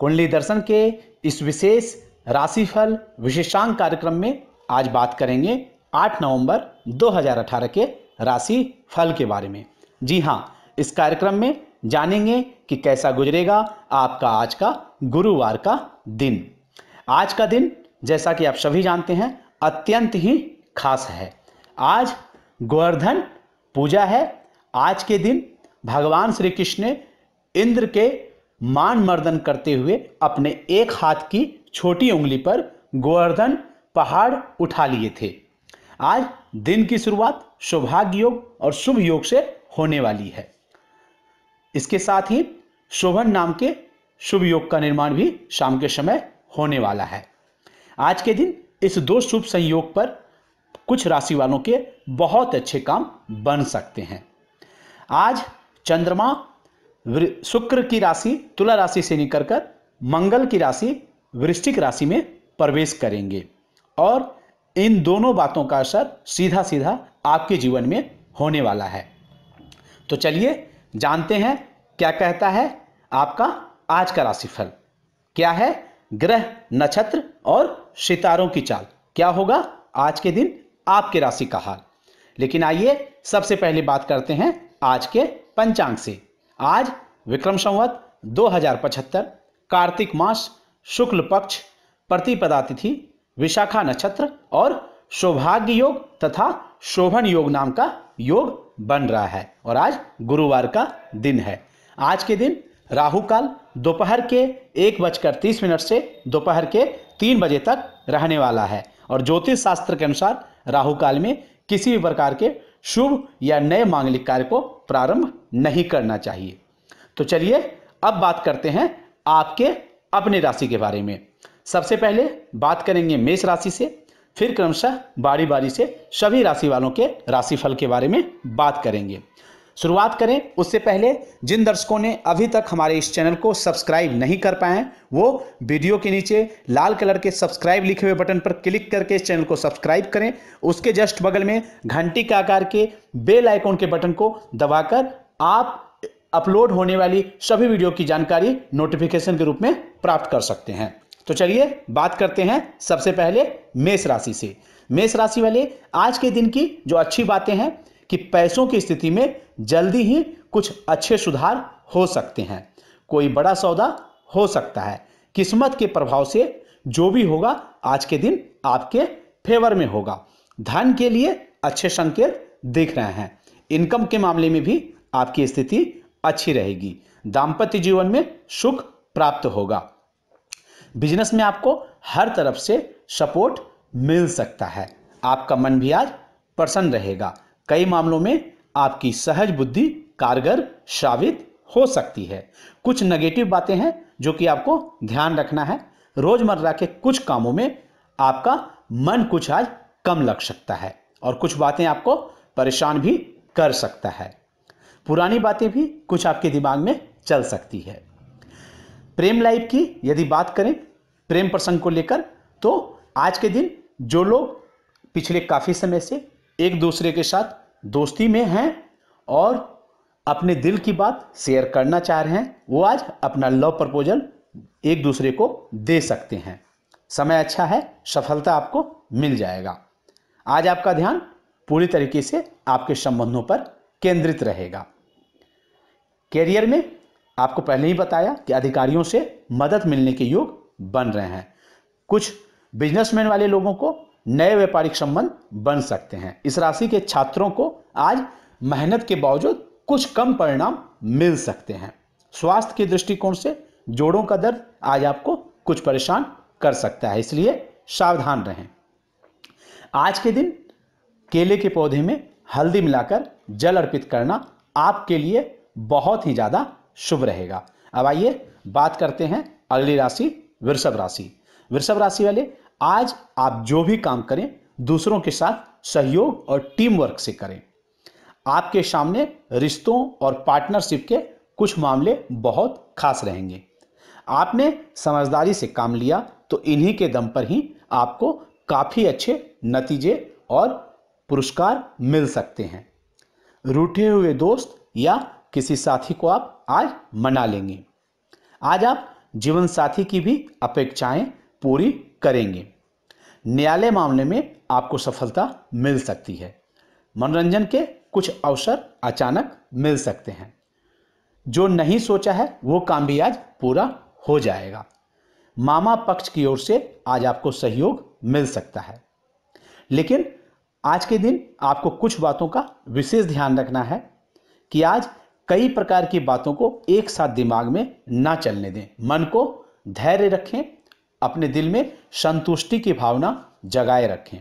कुंडली दर्शन के इस विशेष राशिफल विशेषांक कार्यक्रम में आज बात करेंगे 8 नवंबर 2018 के राशि फल के बारे में जी हाँ इस कार्यक्रम में जानेंगे कि कैसा गुजरेगा आपका आज का गुरुवार का दिन आज का दिन जैसा कि आप सभी जानते हैं अत्यंत ही खास है आज गोवर्धन पूजा है आज के दिन भगवान श्री कृष्ण ने इंद्र के मान मर्दन करते हुए अपने एक हाथ की छोटी उंगली पर गोवर्धन पहाड़ उठा लिए थे आज दिन की शुरुआत सौभाग्य योग और शुभ योग से होने वाली है इसके साथ ही शोभन नाम के शुभ योग का निर्माण भी शाम के समय होने वाला है आज के दिन इस दो शुभ संयोग पर कुछ राशि वालों के बहुत अच्छे काम बन सकते हैं आज चंद्रमा शुक्र की राशि तुला राशि से निकल कर मंगल की राशि वृश्चिक राशि में प्रवेश करेंगे और इन दोनों बातों का असर सीधा सीधा आपके जीवन में होने वाला है तो चलिए जानते हैं क्या कहता है आपका आज का राशिफल क्या है ग्रह नक्षत्र और सितारों की चाल क्या होगा आज के दिन आपके राशि का हाल लेकिन आइए सबसे पहले बात करते हैं आज के पंचांग से आज विक्रम संवत दो कार्तिक मास शुक्ल पक्ष प्रतिपदा तिथि विशाखा नक्षत्र और सौभाग्य योग तथा शोभन योग नाम का योग बन रहा है और आज गुरुवार का दिन है आज के दिन राहु काल दोपहर के एक बजकर तीस मिनट से दोपहर के तीन बजे तक रहने वाला है और ज्योतिष शास्त्र के अनुसार राहु काल में किसी भी प्रकार के शुभ या नए मांगलिक कार्य को प्रारंभ नहीं करना चाहिए तो चलिए अब बात करते हैं आपके अपने राशि के बारे में सबसे पहले बात करेंगे मेष राशि से फिर क्रमशः बारी बारी से सभी राशि वालों के राशिफल के बारे में बात करेंगे शुरुआत करें उससे पहले जिन दर्शकों ने अभी तक हमारे इस चैनल को सब्सक्राइब नहीं कर पाए हैं वो वीडियो के नीचे लाल कलर के सब्सक्राइब लिखे हुए बटन पर क्लिक करके इस चैनल को सब्सक्राइब करें उसके जस्ट बगल में घंटी के आकार के बेल आइकॉन के बटन को दबाकर आप अपलोड होने वाली सभी वीडियो की जानकारी नोटिफिकेशन के रूप में प्राप्त कर सकते हैं तो चलिए बात करते हैं सबसे पहले मेष राशि से मेष राशि वाले आज के दिन की जो अच्छी बातें हैं कि पैसों की स्थिति में जल्दी ही कुछ अच्छे सुधार हो सकते हैं कोई बड़ा सौदा हो सकता है किस्मत के प्रभाव से जो भी होगा आज के दिन आपके फेवर में होगा धन के लिए अच्छे संकेत दिख रहे हैं इनकम के मामले में भी आपकी स्थिति अच्छी रहेगी दाम्पत्य जीवन में सुख प्राप्त होगा बिजनेस में आपको हर तरफ से सपोर्ट मिल सकता है आपका मन भी आज प्रसन्न रहेगा कई मामलों में आपकी सहज बुद्धि कारगर साबित हो सकती है कुछ नेगेटिव बातें हैं जो कि आपको ध्यान रखना है रोजमर्रा के कुछ कामों में आपका मन कुछ आज कम लग सकता है और कुछ बातें आपको परेशान भी कर सकता है पुरानी बातें भी कुछ आपके दिमाग में चल सकती है प्रेम लाइफ की यदि बात करें प्रेम प्रसंग को लेकर तो आज के दिन जो लोग पिछले काफ़ी समय से एक दूसरे के साथ दोस्ती में हैं और अपने दिल की बात शेयर करना चाह रहे हैं वो आज अपना लव प्रपोजल एक दूसरे को दे सकते हैं समय अच्छा है सफलता आपको मिल जाएगा आज आपका ध्यान पूरी तरीके से आपके संबंधों पर केंद्रित रहेगा कैरियर में आपको पहले ही बताया कि अधिकारियों से मदद मिलने के योग बन रहे हैं कुछ बिजनेसमैन वाले लोगों को नए व्यापारिक संबंध बन सकते हैं इस राशि के छात्रों को आज मेहनत के बावजूद कुछ कम परिणाम मिल सकते हैं स्वास्थ्य के दृष्टिकोण से जोड़ों का दर्द आज आपको कुछ परेशान कर सकता है इसलिए सावधान रहें आज के दिन केले के पौधे में हल्दी मिलाकर जल अर्पित करना आपके लिए बहुत ही ज़्यादा शुभ रहेगा अब आइए बात करते हैं अगली राशि वृषभ राशि वृषभ राशि वाले आज आप जो भी काम करें दूसरों के साथ सहयोग और टीम वर्क से करें आपके सामने रिश्तों और पार्टनरशिप के कुछ मामले बहुत खास रहेंगे आपने समझदारी से काम लिया तो इन्हीं के दम पर ही आपको काफ़ी अच्छे नतीजे और पुरस्कार मिल सकते हैं रूठे हुए दोस्त या किसी साथी को आप आज मना लेंगे आज आप जीवन साथी की भी अपेक्षाएं पूरी करेंगे न्यायालय मामले में आपको सफलता मिल सकती है मनोरंजन के कुछ अवसर अचानक मिल सकते हैं जो नहीं सोचा है वो काम भी आज पूरा हो जाएगा मामा पक्ष की ओर से आज आपको सहयोग मिल सकता है लेकिन आज के दिन आपको कुछ बातों का विशेष ध्यान रखना है कि आज कई प्रकार की बातों को एक साथ दिमाग में ना चलने दें मन को धैर्य रखें अपने दिल में संतुष्टि की भावना जगाए रखें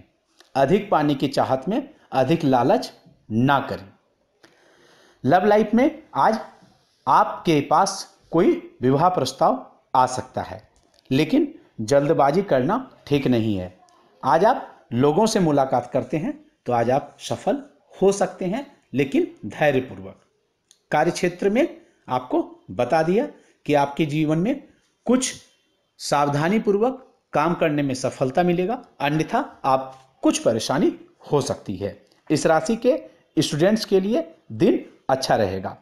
अधिक पाने की चाहत में अधिक लालच ना करें लव लाइफ में आज आपके पास कोई विवाह प्रस्ताव आ सकता है लेकिन जल्दबाजी करना ठीक नहीं है आज आप लोगों से मुलाकात करते हैं तो आज आप सफल हो सकते हैं लेकिन धैर्यपूर्वक कार्य क्षेत्र में आपको बता दिया कि आपके जीवन में कुछ सावधानी पूर्वक काम करने में सफलता मिलेगा अन्यथा आप कुछ परेशानी हो सकती है इस राशि के स्टूडेंट्स के लिए दिन अच्छा रहेगा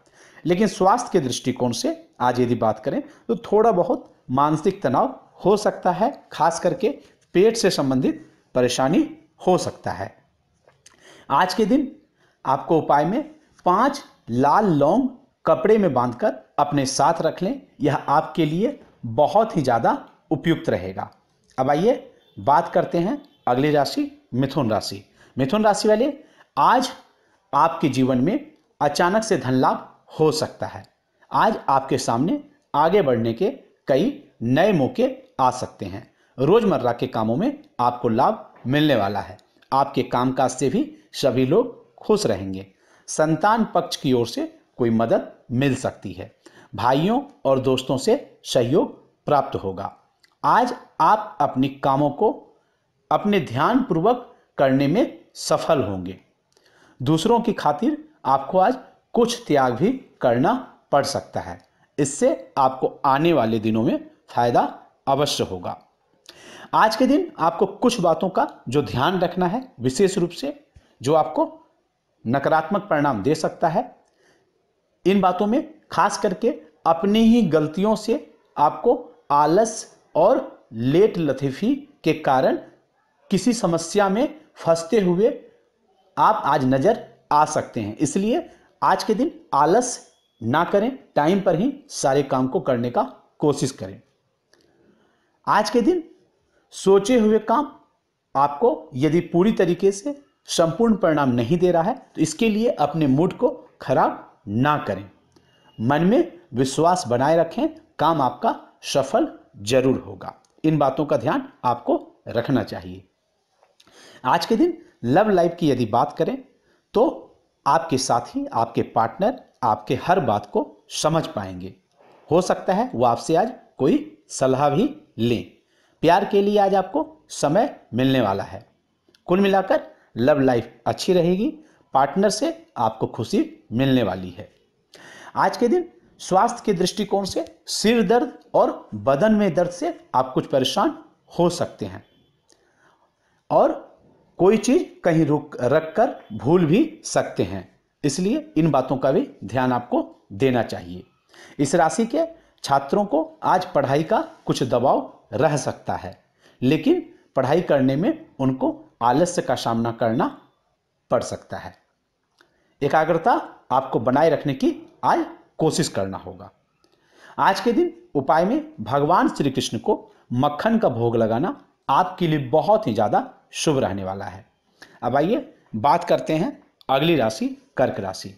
लेकिन स्वास्थ्य के दृष्टिकोण से आज यदि बात करें तो थोड़ा बहुत मानसिक तनाव हो सकता है खास करके पेट से संबंधित परेशानी हो सकता है आज के दिन आपको उपाय में पांच लाल लौंग कपड़े में बांधकर अपने साथ रख लें यह आपके लिए बहुत ही ज़्यादा उपयुक्त रहेगा अब आइए बात करते हैं अगली राशि मिथुन राशि मिथुन राशि वाले आज आपके जीवन में अचानक से धन लाभ हो सकता है आज आपके सामने आगे बढ़ने के कई नए मौके आ सकते हैं रोजमर्रा के कामों में आपको लाभ मिलने वाला है आपके कामकाज से भी सभी लोग खुश रहेंगे संतान पक्ष की ओर से कोई मदद मिल सकती है भाइयों और दोस्तों से सहयोग प्राप्त होगा आज आप अपने कामों को अपने ध्यान पूर्वक करने में सफल होंगे दूसरों की खातिर आपको आज कुछ त्याग भी करना पड़ सकता है इससे आपको आने वाले दिनों में फायदा अवश्य होगा आज के दिन आपको कुछ बातों का जो ध्यान रखना है विशेष रूप से जो आपको नकारात्मक परिणाम दे सकता है इन बातों में खास करके अपनी ही गलतियों से आपको आलस और लेट लतीफ़ी के कारण किसी समस्या में फंसते हुए आप आज नज़र आ सकते हैं इसलिए आज के दिन आलस ना करें टाइम पर ही सारे काम को करने का कोशिश करें आज के दिन सोचे हुए काम आपको यदि पूरी तरीके से संपूर्ण परिणाम नहीं दे रहा है तो इसके लिए अपने मूड को खराब ना करें मन में विश्वास बनाए रखें काम आपका सफल जरूर होगा इन बातों का ध्यान आपको रखना चाहिए आज के दिन लव लाइफ की यदि बात करें तो आपके साथी आपके पार्टनर आपके हर बात को समझ पाएंगे हो सकता है वो आपसे आज कोई सलाह भी लें प्यार के लिए आज आपको समय मिलने वाला है कुल मिलाकर लव लाइफ अच्छी रहेगी पार्टनर से आपको खुशी मिलने वाली है आज के दिन स्वास्थ्य के दृष्टिकोण से सिर दर्द और बदन में दर्द से आप कुछ परेशान हो सकते हैं और कोई चीज कहीं रुक रख कर भूल भी सकते हैं इसलिए इन बातों का भी ध्यान आपको देना चाहिए इस राशि के छात्रों को आज पढ़ाई का कुछ दबाव रह सकता है लेकिन पढ़ाई करने में उनको आलस्य का सामना करना पड़ सकता है एकाग्रता आपको बनाए रखने की आज कोशिश करना होगा आज के दिन उपाय में भगवान श्री कृष्ण को मक्खन का भोग लगाना आपके लिए बहुत ही ज़्यादा शुभ रहने वाला है अब आइए बात करते हैं अगली राशि कर्क राशि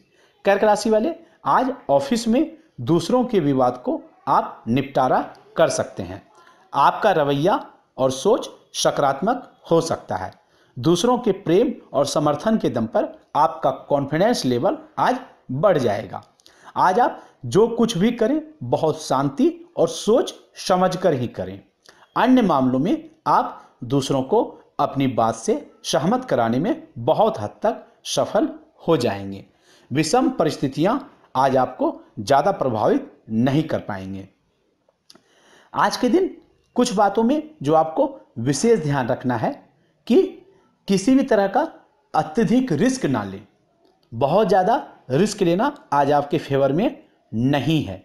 कर्क राशि वाले आज ऑफिस में दूसरों के विवाद को आप निपटारा कर सकते हैं आपका रवैया और सोच सकारात्मक हो सकता है दूसरों के प्रेम और समर्थन के दम पर आपका कॉन्फिडेंस लेवल आज बढ़ जाएगा आज आप जो कुछ भी करें बहुत शांति और सोच समझ कर ही करें अन्य मामलों में आप दूसरों को अपनी बात से सहमत कराने में बहुत हद तक सफल हो जाएंगे विषम परिस्थितियां आज आपको ज़्यादा प्रभावित नहीं कर पाएंगे आज के दिन कुछ बातों में जो आपको विशेष ध्यान रखना है कि किसी भी तरह का अत्यधिक रिस्क ना लें बहुत ज़्यादा रिस्क लेना आज आपके फेवर में नहीं है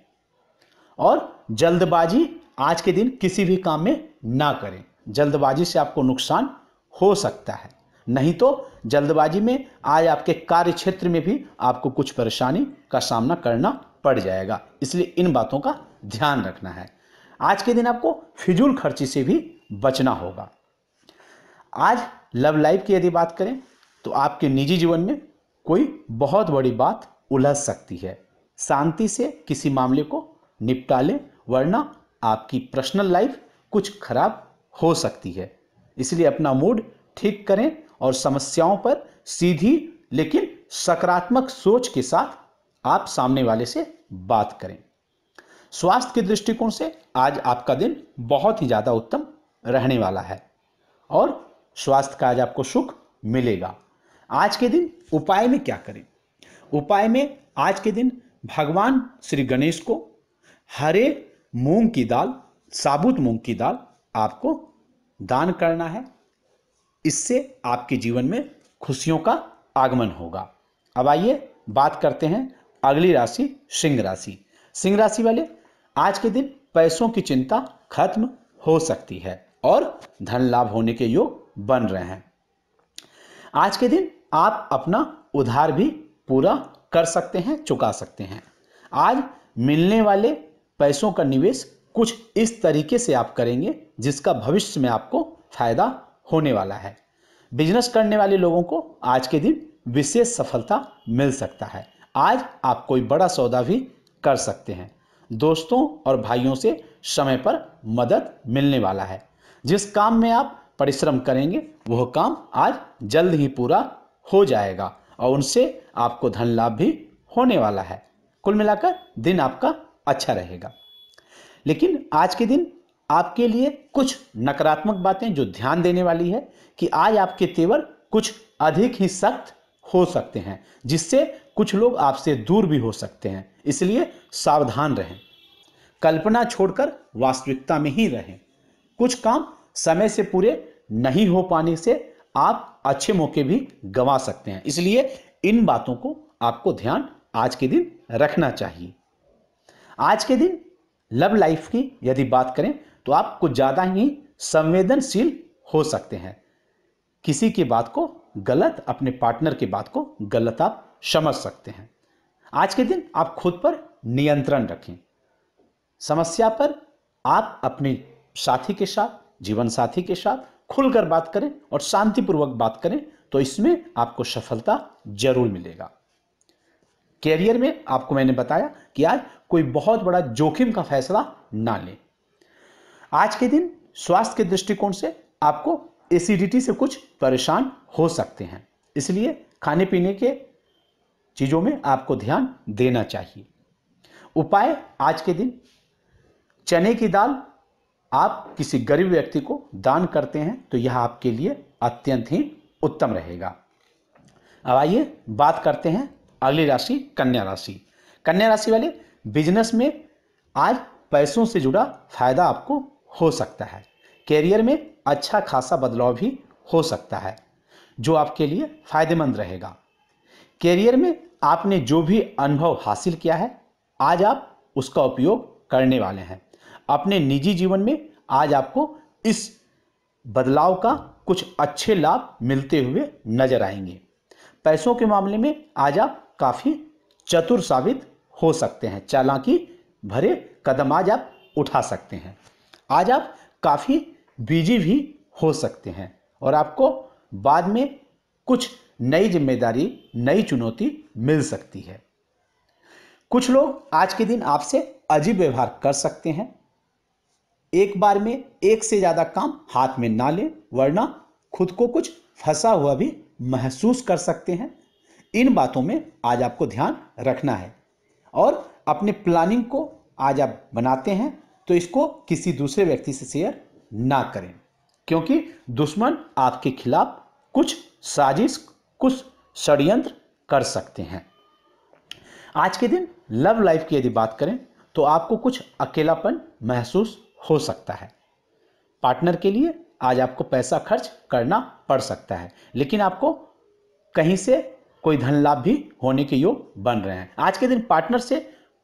और जल्दबाजी आज के दिन किसी भी काम में ना करें जल्दबाजी से आपको नुकसान हो सकता है नहीं तो जल्दबाजी में आज आपके कार्य क्षेत्र में भी आपको कुछ परेशानी का सामना करना पड़ जाएगा इसलिए इन बातों का ध्यान रखना है आज के दिन आपको फिजूल खर्ची से भी बचना होगा आज लव लाइफ की यदि बात करें तो आपके निजी जीवन में कोई बहुत बड़ी बात उलझ सकती है शांति से किसी मामले को निपटा लें वरना आपकी पर्सनल लाइफ कुछ खराब हो सकती है इसलिए अपना मूड ठीक करें और समस्याओं पर सीधी लेकिन सकारात्मक सोच के साथ आप सामने वाले से बात करें स्वास्थ्य के दृष्टिकोण से आज आपका दिन बहुत ही ज़्यादा उत्तम रहने वाला है और स्वास्थ्य का आज आपको सुख मिलेगा आज के दिन उपाय में क्या करें उपाय में आज के दिन भगवान श्री गणेश को हरे मूंग की दाल साबुत मूंग की दाल आपको दान करना है इससे आपके जीवन में खुशियों का आगमन होगा अब आइए बात करते हैं अगली राशि सिंह राशि सिंह राशि वाले आज के दिन पैसों की चिंता खत्म हो सकती है और धन लाभ होने के योग बन रहे हैं आज के दिन आप अपना उधार भी पूरा कर सकते हैं चुका सकते हैं आज मिलने वाले पैसों का निवेश कुछ इस तरीके से आप करेंगे जिसका भविष्य में आपको फायदा होने वाला है बिजनेस करने वाले लोगों को आज के दिन विशेष सफलता मिल सकता है आज आप कोई बड़ा सौदा भी कर सकते हैं दोस्तों और भाइयों से समय पर मदद मिलने वाला है जिस काम में आप परिश्रम करेंगे वह काम आज जल्द ही पूरा हो जाएगा और उनसे आपको धन लाभ भी होने वाला है कुल मिलाकर दिन आपका अच्छा रहेगा लेकिन आज के दिन आपके लिए कुछ नकारात्मक बातें जो ध्यान देने वाली है कि आज आपके तेवर कुछ अधिक ही सख्त हो सकते हैं जिससे कुछ लोग आपसे दूर भी हो सकते हैं इसलिए सावधान रहें कल्पना छोड़कर वास्तविकता में ही रहें कुछ काम समय से पूरे नहीं हो पाने से आप अच्छे मौके भी गंवा सकते हैं इसलिए इन बातों को आपको ध्यान आज के दिन रखना चाहिए आज के दिन लव लाइफ की यदि बात करें तो आप कुछ ज़्यादा ही संवेदनशील हो सकते हैं किसी की बात को गलत अपने पार्टनर की बात को गलत आप समझ सकते हैं आज के दिन आप खुद पर नियंत्रण रखें समस्या पर आप अपने साथी के साथ जीवन साथी के साथ खुलकर बात करें और शांतिपूर्वक बात करें तो इसमें आपको सफलता जरूर मिलेगा कैरियर में आपको मैंने बताया कि आज कोई बहुत बड़ा जोखिम का फैसला ना लें आज के दिन स्वास्थ्य के दृष्टिकोण से आपको एसिडिटी से कुछ परेशान हो सकते हैं इसलिए खाने पीने के चीज़ों में आपको ध्यान देना चाहिए उपाय आज के दिन चने की दाल आप किसी गरीब व्यक्ति को दान करते हैं तो यह आपके लिए अत्यंत ही उत्तम रहेगा अब आइए बात करते हैं अगली राशि कन्या राशि कन्या राशि वाले बिजनेस में आज पैसों से जुड़ा फायदा आपको हो सकता है कैरियर में अच्छा खासा बदलाव भी हो सकता है जो आपके लिए फायदेमंद रहेगा कैरियर में आपने जो भी अनुभव हासिल किया है आज आप उसका उपयोग करने वाले हैं अपने निजी जीवन में आज आपको इस बदलाव का कुछ अच्छे लाभ मिलते हुए नजर आएंगे पैसों के मामले में आज आप काफ़ी चतुर साबित हो सकते हैं चालाकी भरे कदम आज आप उठा सकते हैं आज आप काफ़ी बिजी भी हो सकते हैं और आपको बाद में कुछ नई जिम्मेदारी नई चुनौती मिल सकती है कुछ लोग आज के दिन आपसे अजीब व्यवहार कर सकते हैं एक बार में एक से ज़्यादा काम हाथ में ना लें वरना खुद को कुछ फंसा हुआ भी महसूस कर सकते हैं इन बातों में आज आपको ध्यान रखना है और अपने प्लानिंग को आज आप बनाते हैं तो इसको किसी दूसरे व्यक्ति से शेयर ना करें क्योंकि दुश्मन आपके खिलाफ कुछ साजिश कुछ षड्यंत्र कर सकते हैं आज के दिन लव लाइफ की यदि बात करें तो आपको कुछ अकेलापन महसूस हो सकता है पार्टनर के लिए आज आपको पैसा खर्च करना पड़ सकता है लेकिन आपको कहीं से कोई धन लाभ भी होने के योग बन रहे हैं आज के दिन पार्टनर से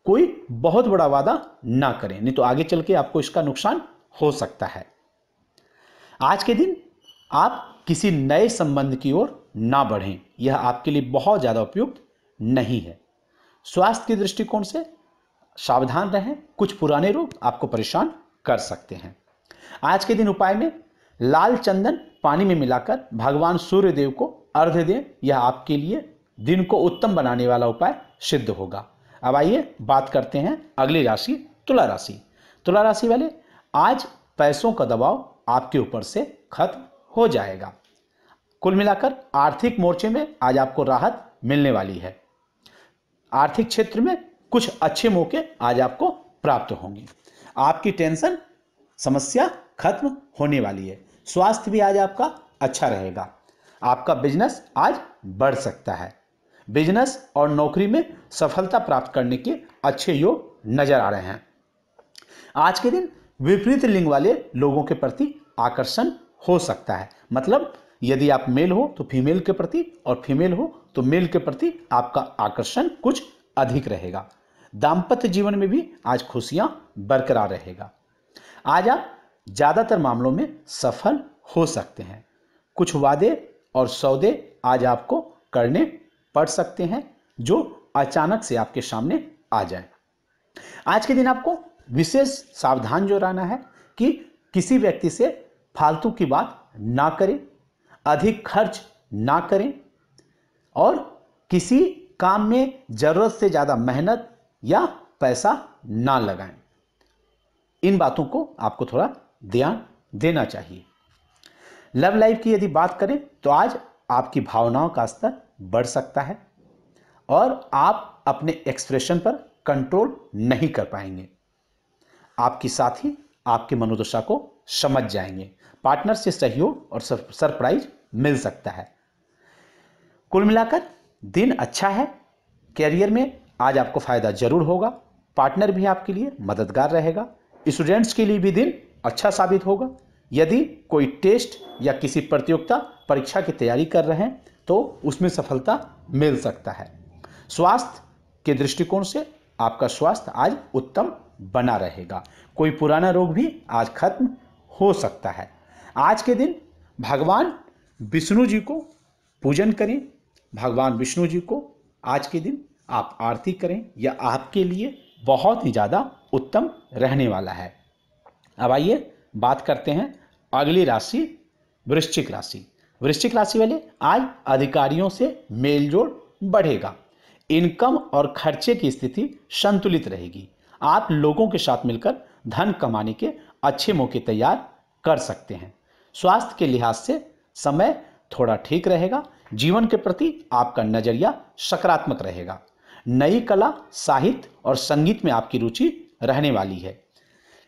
कोई बहुत बड़ा वादा ना करें नहीं तो आगे चल के आपको इसका नुकसान हो सकता है आज के दिन आप किसी नए संबंध की ओर ना बढ़ें यह आपके लिए बहुत ज़्यादा उपयुक्त नहीं है स्वास्थ्य के दृष्टिकोण से सावधान रहें कुछ पुराने रोग आपको परेशान कर सकते हैं आज के दिन उपाय में लाल चंदन पानी में मिलाकर भगवान सूर्यदेव को अर्घ्य दें यह आपके लिए दिन को उत्तम बनाने वाला उपाय सिद्ध होगा अब आइए बात करते हैं अगली राशि तुला राशि तुला राशि वाले आज पैसों का दबाव आपके ऊपर से खत्म हो जाएगा कुल मिलाकर आर्थिक मोर्चे में आज आपको राहत मिलने वाली है आर्थिक क्षेत्र में कुछ अच्छे मौके आज आपको प्राप्त होंगे आपकी टेंशन समस्या खत्म होने वाली है स्वास्थ्य भी आज आपका अच्छा रहेगा आपका बिजनेस आज बढ़ सकता है बिजनेस और नौकरी में सफलता प्राप्त करने के अच्छे योग नजर आ रहे हैं आज के दिन विपरीत लिंग वाले लोगों के प्रति आकर्षण हो सकता है मतलब यदि आप मेल हो तो फीमेल के प्रति और फीमेल हो तो मेल के प्रति आपका आकर्षण कुछ अधिक रहेगा दाम्पत्य जीवन में भी आज खुशियां बरकरार रहेगा आज आप ज़्यादातर मामलों में सफल हो सकते हैं कुछ वादे और सौदे आज आपको करने पड़ सकते हैं जो अचानक से आपके सामने आ जाए आज के दिन आपको विशेष सावधान जो रहना है कि किसी व्यक्ति से फालतू की बात ना करें अधिक खर्च ना करें और किसी काम में ज़रूरत से ज़्यादा मेहनत या पैसा ना लगाएं इन बातों को आपको थोड़ा ध्यान देना चाहिए लव लाइफ की यदि बात करें तो आज आपकी भावनाओं का स्तर बढ़ सकता है और आप अपने एक्सप्रेशन पर कंट्रोल नहीं कर पाएंगे आपकी साथी आपकी मनोदशा को समझ जाएंगे पार्टनर से सहयोग और सरप्राइज मिल सकता है कुल मिलाकर दिन अच्छा है कैरियर में आज आपको फ़ायदा ज़रूर होगा पार्टनर भी आपके लिए मददगार रहेगा स्टूडेंट्स के लिए भी दिन अच्छा साबित होगा यदि कोई टेस्ट या किसी प्रतियोगिता परीक्षा की तैयारी कर रहे हैं तो उसमें सफलता मिल सकता है स्वास्थ्य के दृष्टिकोण से आपका स्वास्थ्य आज उत्तम बना रहेगा कोई पुराना रोग भी आज खत्म हो सकता है आज के दिन भगवान विष्णु जी को पूजन करें भगवान विष्णु जी को आज के दिन आप आरती करें यह आपके लिए बहुत ही ज़्यादा उत्तम रहने वाला है अब आइए बात करते हैं अगली राशि वृश्चिक राशि वृश्चिक राशि वाले आज अधिकारियों से मेलजोल बढ़ेगा इनकम और खर्चे की स्थिति संतुलित रहेगी आप लोगों के साथ मिलकर धन कमाने के अच्छे मौके तैयार कर सकते हैं स्वास्थ्य के लिहाज से समय थोड़ा ठीक रहेगा जीवन के प्रति आपका नज़रिया सकारात्मक रहेगा नई कला साहित्य और संगीत में आपकी रुचि रहने वाली है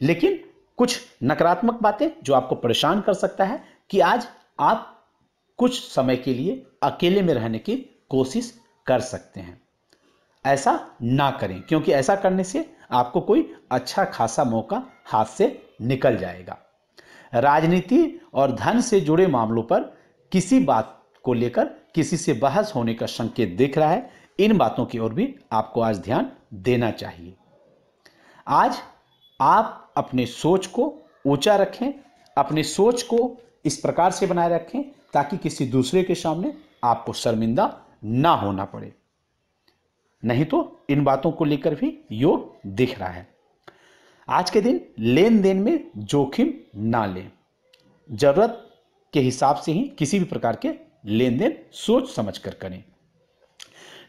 लेकिन कुछ नकारात्मक बातें जो आपको परेशान कर सकता है कि आज आप कुछ समय के लिए अकेले में रहने की कोशिश कर सकते हैं ऐसा ना करें क्योंकि ऐसा करने से आपको कोई अच्छा खासा मौका हाथ से निकल जाएगा राजनीति और धन से जुड़े मामलों पर किसी बात को लेकर किसी से बहस होने का संकेत दिख रहा है इन बातों की ओर भी आपको आज ध्यान देना चाहिए आज आप अपने सोच को ऊंचा रखें अपने सोच को इस प्रकार से बनाए रखें ताकि किसी दूसरे के सामने आपको शर्मिंदा ना होना पड़े नहीं तो इन बातों को लेकर भी योग दिख रहा है आज के दिन लेन देन में जोखिम ना लें जरूरत के हिसाब से ही किसी भी प्रकार के लेन देन सोच समझ कर करें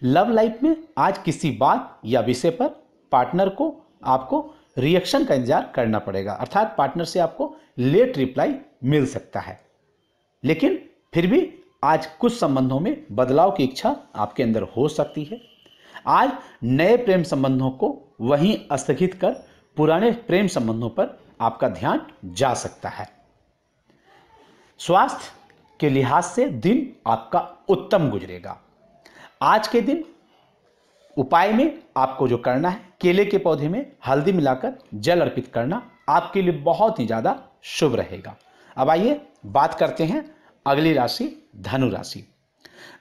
लव लाइफ में आज किसी बात या विषय पर पार्टनर को आपको रिएक्शन का इंतजार करना पड़ेगा अर्थात पार्टनर से आपको लेट रिप्लाई मिल सकता है लेकिन फिर भी आज कुछ संबंधों में बदलाव की इच्छा आपके अंदर हो सकती है आज नए प्रेम संबंधों को वहीं स्थगित कर पुराने प्रेम संबंधों पर आपका ध्यान जा सकता है स्वास्थ्य के लिहाज से दिन आपका उत्तम गुजरेगा आज के दिन उपाय में आपको जो करना है केले के पौधे में हल्दी मिलाकर जल अर्पित करना आपके लिए बहुत ही ज़्यादा शुभ रहेगा अब आइए बात करते हैं अगली राशि धनु राशि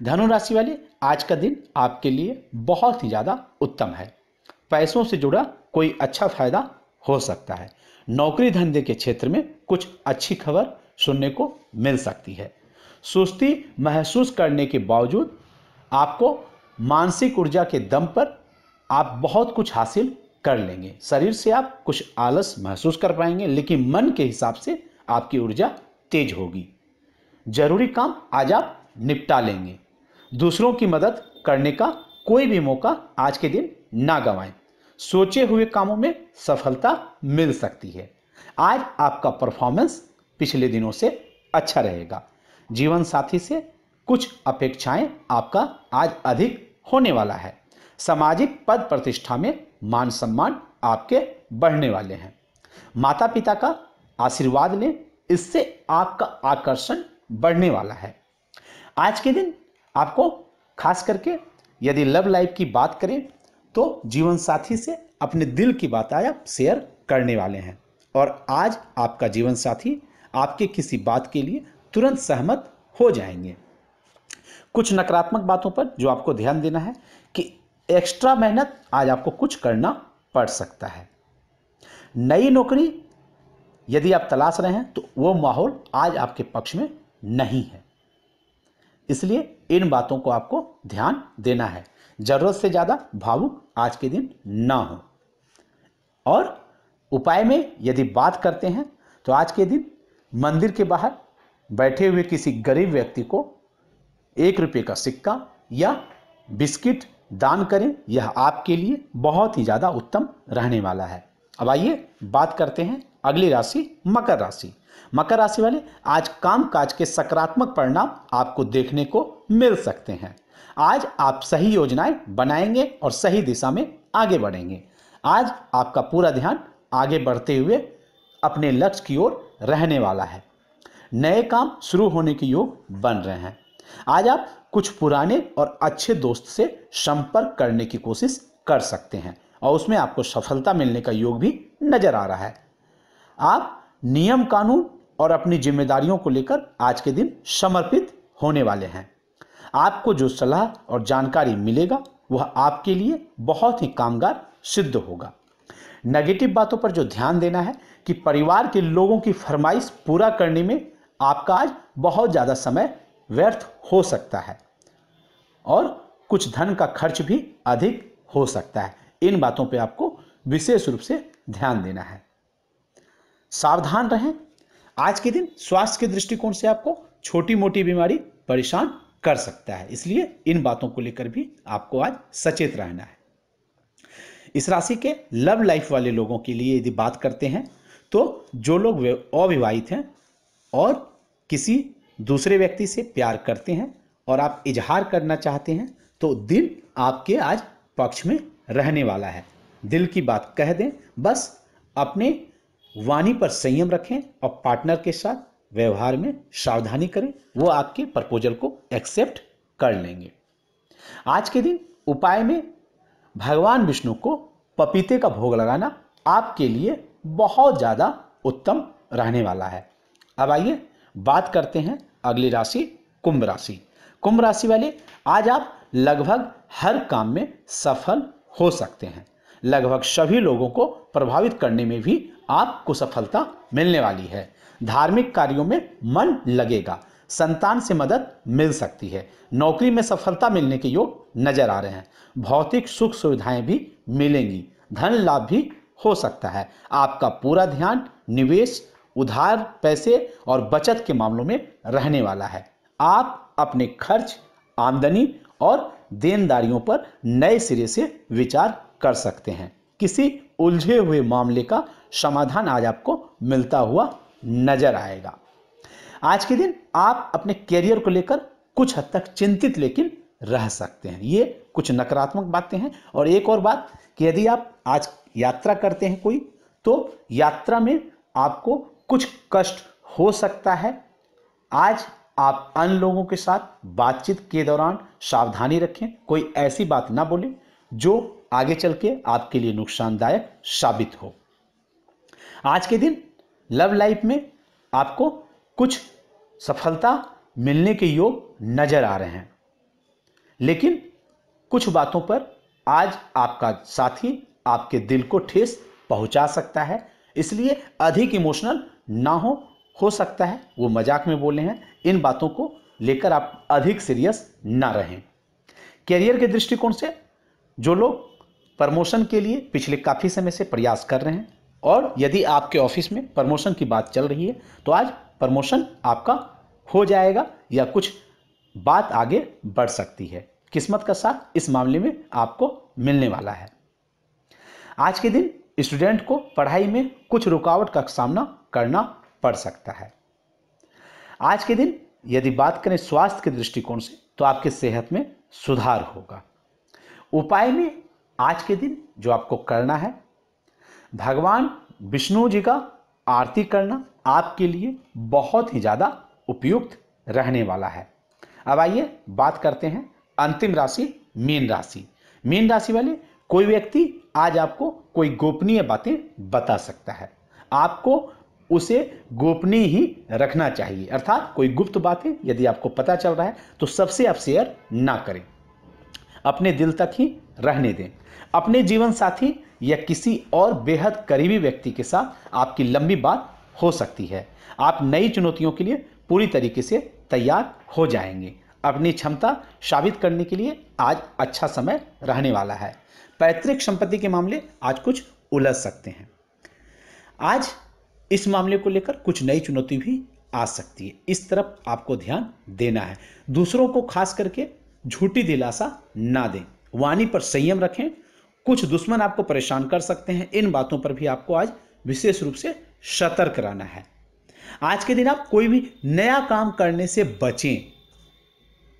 धनु राशि वाले आज का दिन आपके लिए बहुत ही ज़्यादा उत्तम है पैसों से जुड़ा कोई अच्छा फायदा हो सकता है नौकरी धंधे के क्षेत्र में कुछ अच्छी खबर सुनने को मिल सकती है सुस्ती महसूस करने के बावजूद आपको मानसिक ऊर्जा के दम पर आप बहुत कुछ हासिल कर लेंगे शरीर से आप कुछ आलस महसूस कर पाएंगे लेकिन मन के हिसाब से आपकी ऊर्जा तेज होगी जरूरी काम आज आप निपटा लेंगे दूसरों की मदद करने का कोई भी मौका आज के दिन ना गंवाएं सोचे हुए कामों में सफलता मिल सकती है आज आपका परफॉर्मेंस पिछले दिनों से अच्छा रहेगा जीवन साथी से कुछ अपेक्षाएं आपका आज अधिक होने वाला है सामाजिक पद प्रतिष्ठा में मान सम्मान आपके बढ़ने वाले हैं माता पिता का आशीर्वाद लें इससे आपका आकर्षण बढ़ने वाला है आज के दिन आपको खास करके यदि लव लाइफ की बात करें तो जीवन साथी से अपने दिल की बात आप शेयर करने वाले हैं और आज आपका जीवन साथी आपके किसी बात के लिए तुरंत सहमत हो जाएंगे कुछ नकारात्मक बातों पर जो आपको ध्यान देना है कि एक्स्ट्रा मेहनत आज आपको कुछ करना पड़ सकता है नई नौकरी यदि आप तलाश रहे हैं तो वो माहौल आज आपके पक्ष में नहीं है इसलिए इन बातों को आपको ध्यान देना है ज़रूरत से ज़्यादा भावुक आज के दिन ना हो और उपाय में यदि बात करते हैं तो आज के दिन मंदिर के बाहर बैठे हुए किसी गरीब व्यक्ति को एक रुपये का सिक्का या बिस्किट दान करें यह आपके लिए बहुत ही ज़्यादा उत्तम रहने वाला है अब आइए बात करते हैं अगली राशि मकर राशि मकर राशि वाले आज काम काज के सकारात्मक परिणाम आपको देखने को मिल सकते हैं आज आप सही योजनाएं बनाएंगे और सही दिशा में आगे बढ़ेंगे आज आपका पूरा ध्यान आगे बढ़ते हुए अपने लक्ष्य की ओर रहने वाला है नए काम शुरू होने के योग बन रहे हैं आज आप कुछ पुराने और अच्छे दोस्त से संपर्क करने की कोशिश कर सकते हैं और उसमें आपको सफलता मिलने का योग भी नजर आ रहा है आप नियम कानून और अपनी जिम्मेदारियों को लेकर आज के दिन समर्पित होने वाले हैं आपको जो सलाह और जानकारी मिलेगा वह आपके लिए बहुत ही कामगार सिद्ध होगा नेगेटिव बातों पर जो ध्यान देना है कि परिवार के लोगों की फरमाइश पूरा करने में आपका आज बहुत ज़्यादा समय व्यर्थ हो सकता है और कुछ धन का खर्च भी अधिक हो सकता है इन बातों पे आपको विशेष रूप से ध्यान देना है सावधान रहें आज के दिन स्वास्थ्य के दृष्टिकोण से आपको छोटी मोटी बीमारी परेशान कर सकता है इसलिए इन बातों को लेकर भी आपको आज सचेत रहना है इस राशि के लव लाइफ वाले लोगों के लिए यदि बात करते हैं तो जो लोग अविवाहित हैं और किसी दूसरे व्यक्ति से प्यार करते हैं और आप इजहार करना चाहते हैं तो दिल आपके आज पक्ष में रहने वाला है दिल की बात कह दें बस अपने वाणी पर संयम रखें और पार्टनर के साथ व्यवहार में सावधानी करें वो आपके प्रपोजल को एक्सेप्ट कर लेंगे आज के दिन उपाय में भगवान विष्णु को पपीते का भोग लगाना आपके लिए बहुत ज़्यादा उत्तम रहने वाला है अब आइए बात करते हैं अगली राशि कुंभ राशि कुंभ राशि वाले आज आप लगभग हर काम में सफल हो सकते हैं लगभग सभी लोगों को प्रभावित करने में भी आपको सफलता मिलने वाली है धार्मिक कार्यों में मन लगेगा संतान से मदद मिल सकती है नौकरी में सफलता मिलने के योग नजर आ रहे हैं भौतिक सुख सुविधाएं भी मिलेंगी धन लाभ भी हो सकता है आपका पूरा ध्यान निवेश उधार पैसे और बचत के मामलों में रहने वाला है आप अपने खर्च आमदनी और देनदारियों पर नए सिरे से विचार कर सकते हैं किसी उलझे हुए मामले का समाधान आज आपको मिलता हुआ नजर आएगा आज के दिन आप अपने कैरियर को लेकर कुछ हद तक चिंतित लेकिन रह सकते हैं ये कुछ नकारात्मक बातें हैं और एक और बात कि यदि आप आज यात्रा करते हैं कोई तो यात्रा में आपको कुछ कष्ट हो सकता है आज आप अन्य लोगों के साथ बातचीत के दौरान सावधानी रखें कोई ऐसी बात ना बोले जो आगे चल के आपके लिए नुकसानदायक साबित हो आज के दिन लव लाइफ में आपको कुछ सफलता मिलने के योग नजर आ रहे हैं लेकिन कुछ बातों पर आज आपका साथी आपके दिल को ठेस पहुंचा सकता है इसलिए अधिक इमोशनल ना हो हो सकता है वो मजाक में बोले हैं इन बातों को लेकर आप अधिक सीरियस ना रहें कैरियर के दृष्टिकोण से जो लोग प्रमोशन के लिए पिछले काफ़ी समय से प्रयास कर रहे हैं और यदि आपके ऑफिस में प्रमोशन की बात चल रही है तो आज प्रमोशन आपका हो जाएगा या कुछ बात आगे बढ़ सकती है किस्मत का साथ इस मामले में आपको मिलने वाला है आज के दिन स्टूडेंट को पढ़ाई में कुछ रुकावट का सामना करना पड़ सकता है आज के दिन यदि बात करें स्वास्थ्य के दृष्टिकोण से तो आपके सेहत में सुधार होगा उपाय में आज के दिन जो आपको करना है भगवान विष्णु जी का आरती करना आपके लिए बहुत ही ज़्यादा उपयुक्त रहने वाला है अब आइए बात करते हैं अंतिम राशि मीन राशि मीन राशि वाले कोई व्यक्ति आज आपको कोई गोपनीय बातें बता सकता है आपको उसे गोपनीय ही रखना चाहिए अर्थात कोई गुप्त बातें यदि आपको पता चल रहा है तो सबसे आप शेयर ना करें अपने दिल तक ही रहने दें अपने जीवन साथी या किसी और बेहद करीबी व्यक्ति के साथ आपकी लंबी बात हो सकती है आप नई चुनौतियों के लिए पूरी तरीके से तैयार हो जाएंगे अपनी क्षमता साबित करने के लिए आज अच्छा समय रहने वाला है पैतृक संपत्ति के मामले आज कुछ उलझ सकते हैं आज इस मामले को लेकर कुछ नई चुनौती भी आ सकती है इस तरफ आपको ध्यान देना है दूसरों को खास करके झूठी दिलासा ना दें वाणी पर संयम रखें कुछ दुश्मन आपको परेशान कर सकते हैं इन बातों पर भी आपको आज विशेष रूप से सतर्क रहना है आज के दिन आप कोई भी नया काम करने से बचें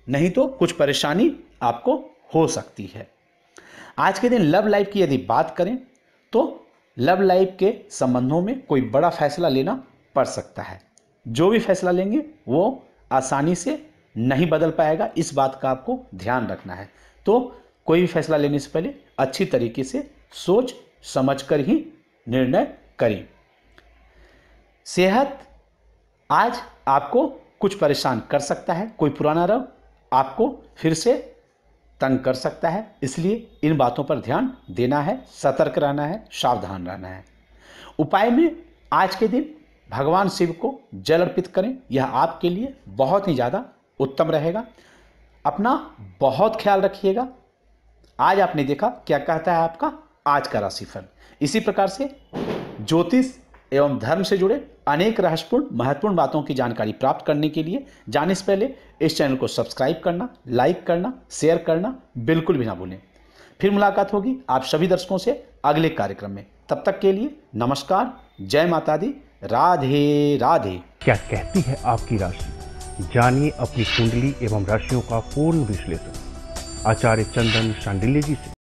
नहीं तो कुछ परेशानी आपको हो सकती है आज के दिन लव लाइफ की यदि बात करें तो लव लाइफ के संबंधों में कोई बड़ा फैसला लेना पड़ सकता है जो भी फैसला लेंगे वो आसानी से नहीं बदल पाएगा इस बात का आपको ध्यान रखना है तो कोई भी फैसला लेने से पहले अच्छी तरीके से सोच समझ कर ही निर्णय करें सेहत आज आपको कुछ परेशान कर सकता है कोई पुराना रोग आपको फिर से तंग कर सकता है इसलिए इन बातों पर ध्यान देना है सतर्क रहना है सावधान रहना है उपाय में आज के दिन भगवान शिव को जल अर्पित करें यह आपके लिए बहुत ही ज़्यादा उत्तम रहेगा अपना बहुत ख्याल रखिएगा आज आपने देखा क्या कहता है आपका आज का राशिफल इसी प्रकार से ज्योतिष एवं धर्म से जुड़े अनेक रहस्यपूर्ण महत्वपूर्ण बातों की जानकारी प्राप्त करने के लिए जाने से पहले इस चैनल को सब्सक्राइब करना लाइक करना शेयर करना बिल्कुल भी ना भूलें फिर मुलाकात होगी आप सभी दर्शकों से अगले कार्यक्रम में तब तक के लिए नमस्कार जय माता दी राधे राधे क्या कहती है आपकी राशि जानिए अपनी कुंडली एवं राशियों का पूर्ण विश्लेषण आचार्य चंदन शांडिल्य जी से